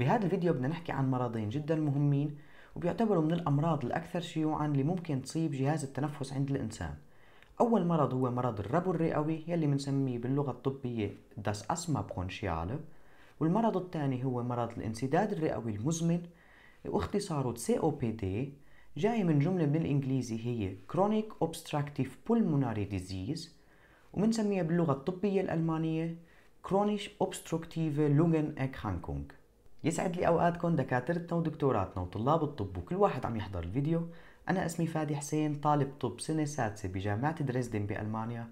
بهذا الفيديو بدنا نحكي عن مرضين جدا مهمين وبيعتبروا من الأمراض الأكثر شيوعا اللي ممكن تصيب جهاز التنفس عند الإنسان أول مرض هو مرض الربو الرئوي يلي بنسميه باللغة الطبية داس أسما برونشيال والمرض الثاني هو مرض الانسداد الرئوي المزمن واختصاره COPD جاي من جملة من الإنجليزي هي Chronic Obstructive Pulmonary Disease ومنسميها باللغة الطبية الألمانية Chronisch لونجن اكرانكونج يسعد لي اوقاتكم دكاترتنا ودكتوراتنا وطلاب الطب وكل واحد عم يحضر الفيديو انا اسمي فادي حسين طالب طب سنه سادسه بجامعه دريسدن بالمانيا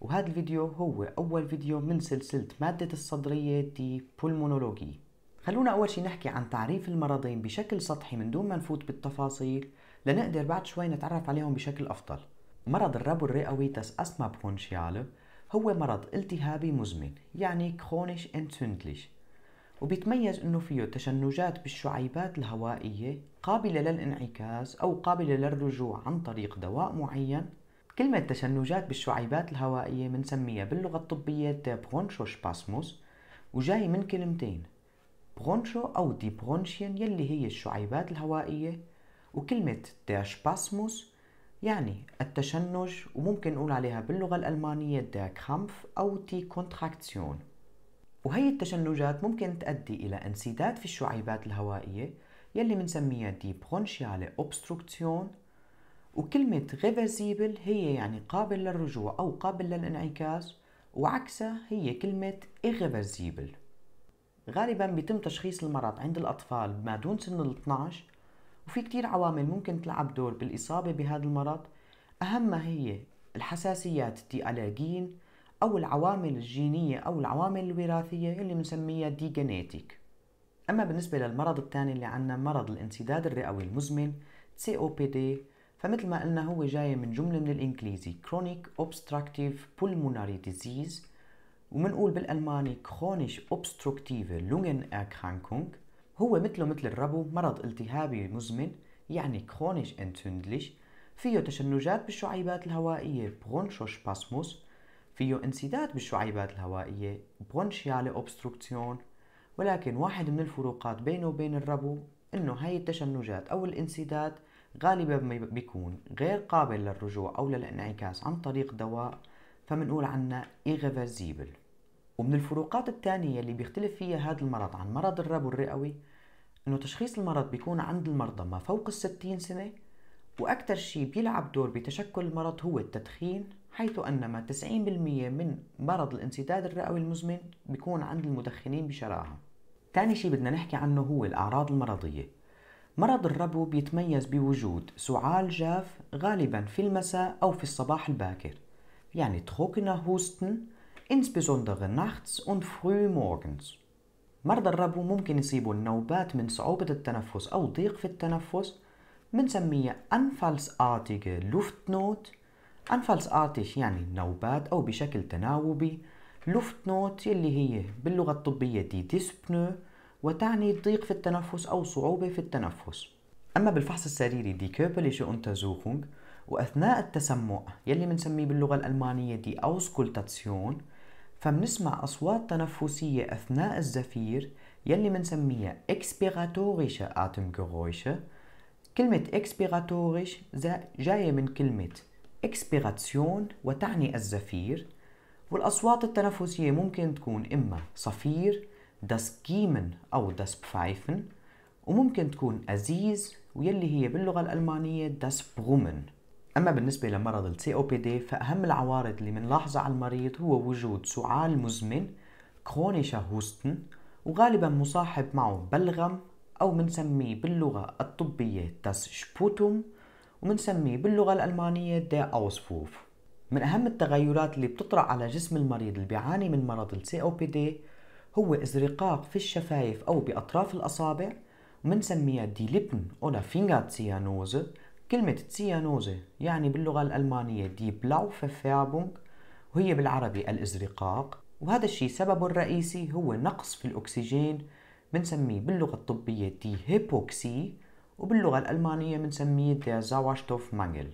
وهذا الفيديو هو اول فيديو من سلسله ماده الصدريه دي بولمونولوجي خلونا اول شي نحكي عن تعريف المرضين بشكل سطحي من دون ما نفوت بالتفاصيل لنقدر بعد شوي نتعرف عليهم بشكل افضل مرض الربو الرئوي تس اسما برونشياله هو مرض التهابي مزمن يعني كرونيش انتوندليش وبيتميز انه فيه تشنجات بالشعيبات الهوائية قابلة للانعكاس او قابلة للرجوع عن طريق دواء معين كلمة تشنجات بالشعيبات الهوائية بنسميها باللغة الطبية شباسموس وجاي من كلمتين برونشو أو دي برونشين يلي هي الشعيبات الهوائية وكلمة شباسموس يعني التشنج وممكن نقول عليها باللغة الألمانية دا كرامف أو دي كونتراكتيون وهي التشنجات ممكن تؤدي إلى انسداد في الشعيبات الهوائية يلي بنسميها دي برونشيالي اوبستركسيون وكلمة ريفرسيبل هي يعني قابل للرجوع أو قابل للانعكاس وعكسها هي كلمة irreversible غالبا بيتم تشخيص المرض عند الأطفال ما دون سن ال 12 وفي كتير عوامل ممكن تلعب دور بالإصابة بهذا المرض أهمها هي الحساسيات دي ألاجين أو العوامل الجينية أو العوامل الوراثية اللي بنسميها دي جينيتيك أما بالنسبة للمرض الثاني اللي عندنا مرض الانسداد الرئوي المزمن COPD فمثل ما قلنا هو جاي من جملة من الإنجليزي Chronic Obstructive Pulmonary Disease ومنقول بالألماني Chronisch لونجن Lungenerkrankung هو مثله مثل الربو مرض التهابي مزمن يعني Chronisch Entzündlich فيه تشنجات بالشعيبات الهوائية برونشوسباسموس فيه انسداد بالشعيبات الهوائية برونشيالي أوبستركسيون ولكن واحد من الفروقات بينه وبين الربو انه هاي التشنجات او الانسداد غالبا بيكون غير قابل للرجوع او للانعكاس عن طريق دواء فمنقول عنه ايغافازيبل ومن الفروقات الثانية اللي بيختلف فيها هذا المرض عن مرض الربو الرئوي انه تشخيص المرض بيكون عند المرضى ما فوق الستين سنة وأكثر شيء بيلعب دور بتشكل المرض هو التدخين حيث أن ما 90% من مرض الانسداد الرئوي المزمن بيكون عند المدخنين بشراهة تاني شيء بدنا نحكي عنه هو الأعراض المرضية مرض الربو بيتميز بوجود سعال جاف غالبا في المساء أو في الصباح الباكر يعني تخوكنا هوستن insbesondere nachts und früh morgens مرضى الربو ممكن يصيبوا النوبات من صعوبة التنفس أو ضيق في التنفس بنسميها أنفالسارtige Luftnot أنفالسارtig يعني نوبات أو بشكل تناوبي Luftnot اللي هي باللغة الطبية دي dyspneu وتعني ضيق في التنفس أو صعوبة في التنفس أما بالفحص السريري دي كيربليشي Untersuchung وأثناء التسمع يلي بنسميه باللغة الألمانية دي Auskultation فمنسمع أصوات تنفسية أثناء الزفير يلي بنسميها expiratorische Atemgeräusche كلمة إكسبيراتوريش جاية من كلمة إكسبيراتيون وتعني الزفير والأصوات التنفسية ممكن تكون إما صفير داس كيمن أو داس بفايفن وممكن تكون أزيز ويلي هي باللغة الألمانية داس برومن أما بالنسبة لمرض السي أو بي دي فأهم العوارض اللي منلاحظة على المريض هو وجود سعال مزمن كرونيشا هوستن وغالبا مصاحب معه بلغم أو بنسميه باللغة الطبية das Sputum وبنسميه باللغة الألمانية der أوسفوف من أهم التغيرات اللي بتطرأ على جسم المريض اللي بيعاني من مرض السي أو بي دي هو ازرقاق في الشفايف أو بأطراف الأصابع ومنسميها دي ليبن أولا فينجر سيانوزة كلمة سيانوزة يعني باللغة الألمانية دي بلاو فيربونج وهي بالعربي الازرقاق وهذا الشيء سببه الرئيسي هو نقص في الأكسجين بنسميه باللغة الطبية دي هيبوكسي وباللغة الألمانية بنسميه der Sauerstoffmangel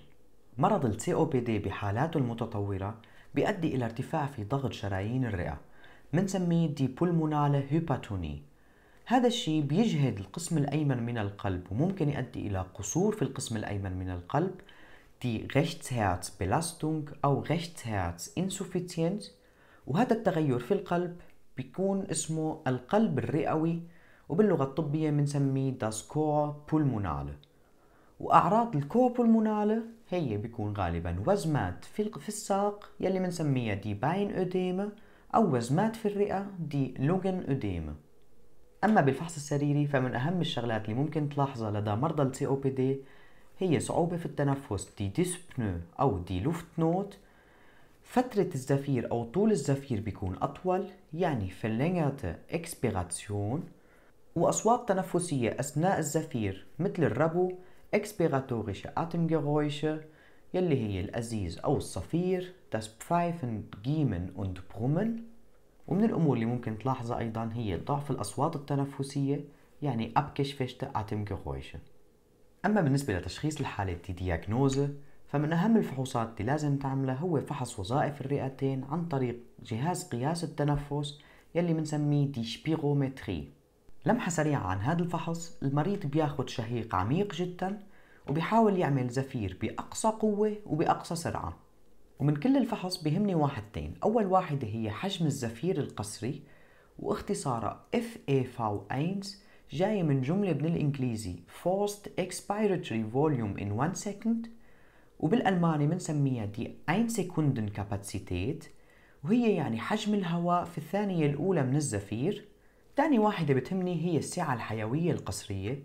مرض ال COPD بحالاته المتطورة بيؤدي إلى ارتفاع في ضغط شرايين الرئة بنسميه دي pulmonale هيباتوني هذا الشيء بيجهد القسم الأيمن من القلب وممكن يؤدي إلى قصور في القسم الأيمن من القلب دي Rechtsherzbelastung أو انسوفيتينت وهذا التغير في القلب بيكون اسمه القلب الرئوي وباللغة الطبية بنسميه داس كو بولمونال وأعراض الكو بولمونال هي بيكون غالبا وزمات في الساق يلي بنسميها دي باين اوديما أو وزمات في الرئة دي لوجن اوديما أما بالفحص السريري فمن أهم الشغلات اللي ممكن تلاحظها لدى مرضى السي أو بي دي هي صعوبة في التنفس دي ديسبنو أو دي لوفت نوت فترة الزفير أو طول الزفير بيكون أطول يعني verlängerte Expiration وأصوات تنفسية أثناء الزفير مثل الربو expiratorische Atemgeräusche يلي هي الأزيز أو الصفير das Pfeifen, Giemen und برومن ومن الأمور اللي ممكن تلاحظها أيضا هي ضعف الأصوات التنفسية يعني abgeschwächte Atemgeräusche أما بالنسبة لتشخيص الحالة دي دياجنوزه فمن أهم الفحوصات اللي لازم تعملها هو فحص وظائف الرئتين عن طريق جهاز قياس التنفس يلي بنسميه ديشبيغومتري لمحة سريعة عن هذا الفحص المريض بياخد شهيق عميق جدا وبيحاول يعمل زفير بأقصى قوة وبأقصى سرعة ومن كل الفحص بيهمني واحدتين أول واحدة هي حجم الزفير القصري واختصارها fav ains جاي من جملة من الإنجليزي Forced Expiratory Volume in 1 Second وبالألماني بنسميها دي Einsekunden كاباسيتيت وهي يعني حجم الهواء في الثانية الأولى من الزفير تاني واحدة بتهمني هي السعة الحيوية القصرية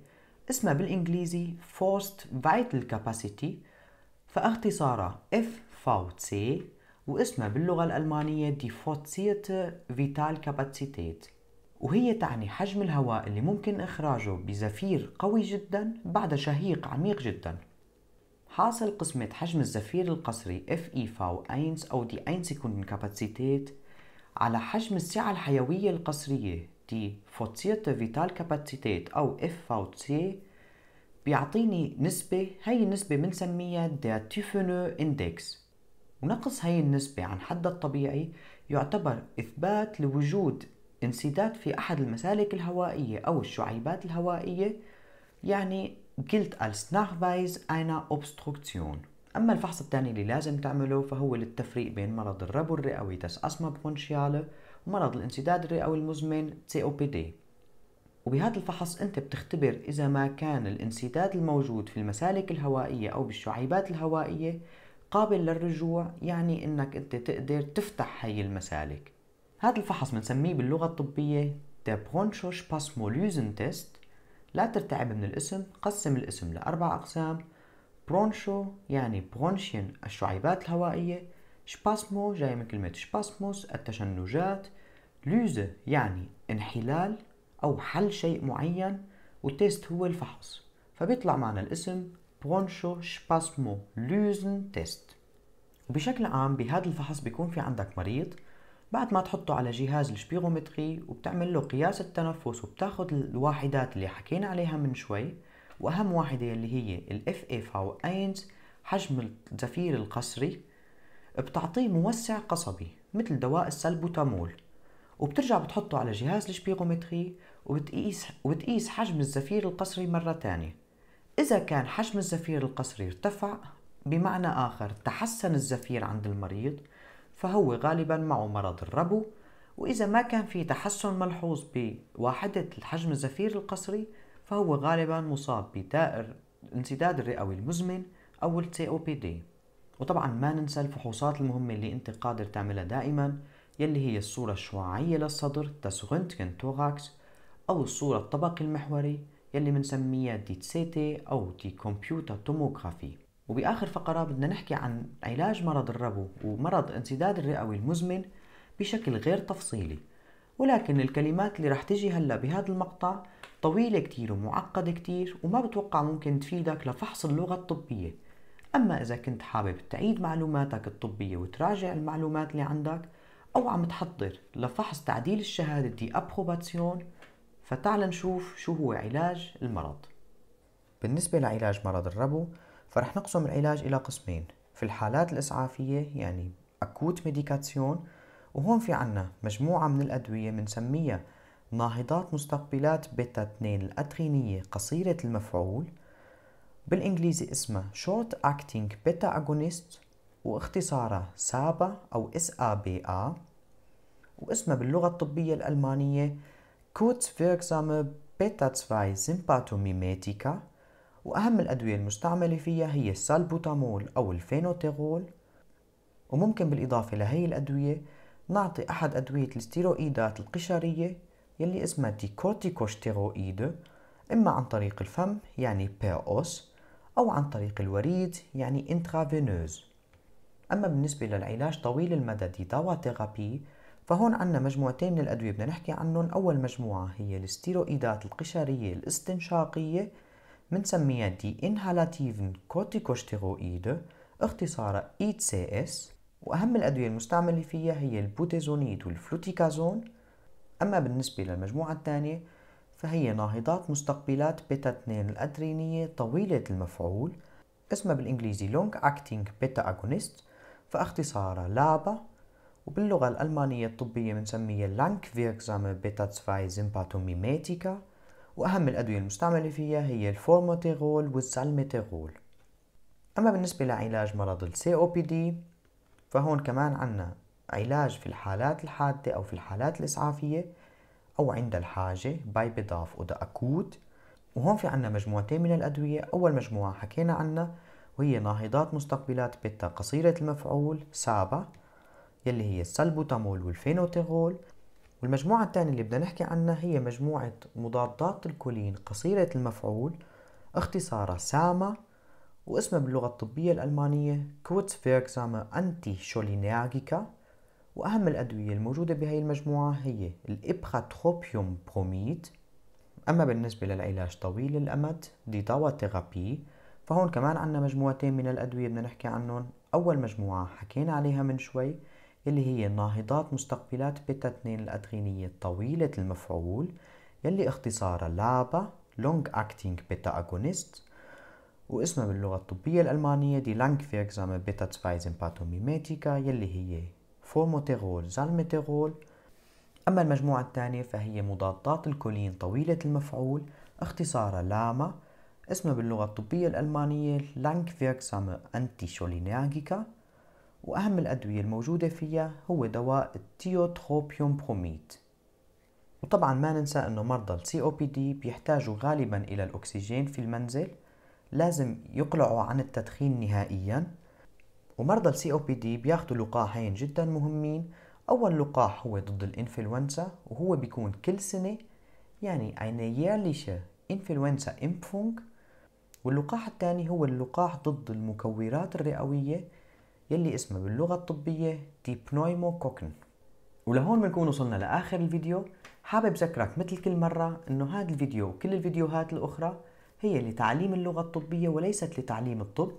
اسمها بالإنجليزي Forced Vital Capacity فاختصارها FVC واسمها باللغة الألمانية دي Forzierte Vital كاباسيتيت وهي تعني حجم الهواء اللي ممكن إخراجه بزفير قوي جدا بعد شهيق عميق جدا حاصل قسمة حجم الزفير القصري FEV أينس أو die Einsekundenkapazität على حجم السعة الحيوية القصرية die فيتال Vitalkapazität أو FVC بيعطيني نسبة هاي النسبة بنسميها der Tiefenö Index ونقص هاي النسبة عن حدها الطبيعي يعتبر إثبات لوجود انسداد في أحد المسالك الهوائية أو الشعيبات الهوائية يعني gilt als Nachweis einer Obstruktion أما الفحص الثاني اللي لازم تعمله فهو للتفريق بين مرض الربو الرئوي das Asthma bronchiale ومرض الانسداد الرئوي المزمن COPD وبهذا الفحص أنت بتختبر إذا ما كان الانسداد الموجود في المسالك الهوائية أو بالشعيبات الهوائية قابل للرجوع يعني أنك أنت تقدر تفتح هي المسالك هذا الفحص بنسميه باللغة الطبية The Bronchospasmolysen Test لا ترتعب من الاسم قسم الاسم لأربع أقسام برونشو يعني برونشين الشعيبات الهوائية شباسمو جاي من كلمة شباسموس التشنجات لوزة يعني انحلال أو حل شيء معين وتيست هو الفحص فبيطلع معنا الاسم برونشو شباسمو لوزن تيست وبشكل عام بهذا الفحص بيكون في عندك مريض بعد ما تحطه على جهاز الشبيغومتري وبتعمل له قياس التنفس وبتاخذ الواحدات اللي حكينا عليها من شوي واهم واحدة اللي هي الاف اي فاو اينز حجم الزفير القصري بتعطيه موسع قصبي مثل دواء السلبوتامول وبترجع بتحطه على جهاز الشبيغومتري وبتقيس وبتقيس حجم الزفير القصري مرة تانية إذا كان حجم الزفير القصري ارتفع بمعنى آخر تحسن الزفير عند المريض فهو غالبا معه مرض الربو وإذا ما كان في تحسن ملحوظ بواحدة الحجم الزفير القصري فهو غالبا مصاب بدائر الانسداد الرئوي المزمن أو الـ COPD وطبعا ما ننسى الفحوصات المهمة اللي انت قادر تعملها دائما يلي هي الصورة الشعاعية للصدر تاسوغنتكن توغاكس أو الصورة الطبقي المحوري يلي بنسميها دي تسيتي أو دي كمبيوتر توموغرافي وبآخر فقرة بدنا نحكي عن علاج مرض الربو ومرض انسداد الرئوي المزمن بشكل غير تفصيلي ولكن الكلمات اللي رح تجي هلا بهذا المقطع طويلة كتير ومعقدة كتير وما بتوقع ممكن تفيدك لفحص اللغة الطبية أما إذا كنت حابب تعيد معلوماتك الطبية وتراجع المعلومات اللي عندك أو عم تحضر لفحص تعديل الشهادة دي أبخوباتسيون فتعال نشوف شو هو علاج المرض بالنسبة لعلاج مرض الربو فرح نقسم العلاج إلى قسمين في الحالات الإسعافية يعني أكوت ميديكاسيون وهون في عنا مجموعة من الأدوية بنسميها ناهضات مستقبلات بيتا 2 الأدرينية قصيرة المفعول بالإنجليزي اسمها Short Acting Beta Agonist واختصارها سابا أو اس ا بي ا واسمها باللغة الطبية الألمانية كوتس فيركسامه بيتا 2 سيمباتوميميتيكا وأهم الأدوية المستعملة فيها هي السالبوتامول أو الفينوتيغول وممكن بالإضافة لهي الأدوية نعطي أحد أدوية الستيرويدات القشرية يلي اسمها ديكورتيكوشتيروئيد إما عن طريق الفم يعني بيروس أو عن طريق الوريد يعني انترافينوز أما بالنسبة للعلاج طويل المدى دي دوا تيرابي فهون عنا مجموعتين من الأدوية بدنا نحكي عنهم أول مجموعة هي الستيرويدات القشرية الاستنشاقية منسميها دي انهالاتيفن كورتيكوستيرويد اختصارا اي سي اس واهم الادويه المستعمله فيها هي البوتيزونيد والفلوتيكازون اما بالنسبه للمجموعه الثانيه فهي ناهضات مستقبلات بيتا 2 الأدرينية طويلة المفعول اسمها بالإنجليزي لونج أكتينج بيتا أغونيست فاختصارا لابا وباللغة الألمانية الطبية بنسميها لانك فيركزامه بيتا 2 زيمباتوميميتيكا وأهم الأدوية المستعملة فيها هي الفورماتيغول والسالميتيغول أما بالنسبة لعلاج مرض ال COPD فهون كمان عنا علاج في الحالات الحادة أو في الحالات الإسعافية أو عند الحاجة باي بضاف أو أكوت وهون في عنا مجموعتين من الأدوية أول مجموعة حكينا عنها وهي ناهضات مستقبلات بيتا قصيرة المفعول سابا يلي هي السلبوتامول والفينوتيغول والمجموعة الثانية اللي بدنا نحكي عنها هي مجموعة مضادات الكولين قصيرة المفعول اختصارها ساما واسمها باللغة الطبية الألمانية كوتس كوتسفيركسامة أنتي شولينيرجيكا وأهم الأدوية الموجودة بهي المجموعة هي الإبخاتروبيوم بروميد أما بالنسبة للعلاج طويل الأمد دي دوا تيرابي فهون كمان عنا مجموعتين من الأدوية بدنا نحكي عنهم أول مجموعة حكينا عليها من شوي اللي هي ناهضات مستقبلات بيتا 2 الأدرينية طويلة المفعول يلي اختصارها لابا لونج اكتينج بيتا اغونيست واسمها باللغة الطبية الألمانية دي لانكفيركسامة بيتا 2 سيمباتوميماتيكا يلي هي فورموتيرول زالميتيرول أما المجموعة الثانية فهي مضادات الكولين طويلة المفعول اختصارها لاما اسمها باللغة الطبية الألمانية لانكفيركسامة أنتي شولينياجيكا وأهم الأدوية الموجودة فيها هو دواء التيوتروبيوم بروميت وطبعا ما ننسى أنه مرضى الـ COPD بيحتاجوا غالبا إلى الأكسجين في المنزل لازم يقلعوا عن التدخين نهائيا ومرضى الـ COPD بياخدوا لقاحين جدا مهمين أول لقاح هو ضد الإنفلونزا وهو بيكون كل سنة يعني أين jährliche إنفلونزا إمفونك واللقاح الثاني هو اللقاح ضد المكورات الرئوية يلي اسمه باللغة الطبية ديبنويموكوكن ولهون بنكون وصلنا لآخر الفيديو حابب ذكرك مثل كل مرة انه هذا الفيديو وكل الفيديوهات الاخرى هي لتعليم اللغة الطبية وليست لتعليم الطب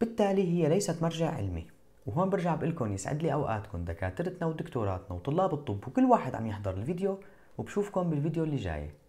بالتالي هي ليست مرجع علمي وهون برجع بقول لكم يسعد لي اوقاتكم دكاترتنا ودكتوراتنا وطلاب الطب وكل واحد عم يحضر الفيديو وبشوفكم بالفيديو اللي جاي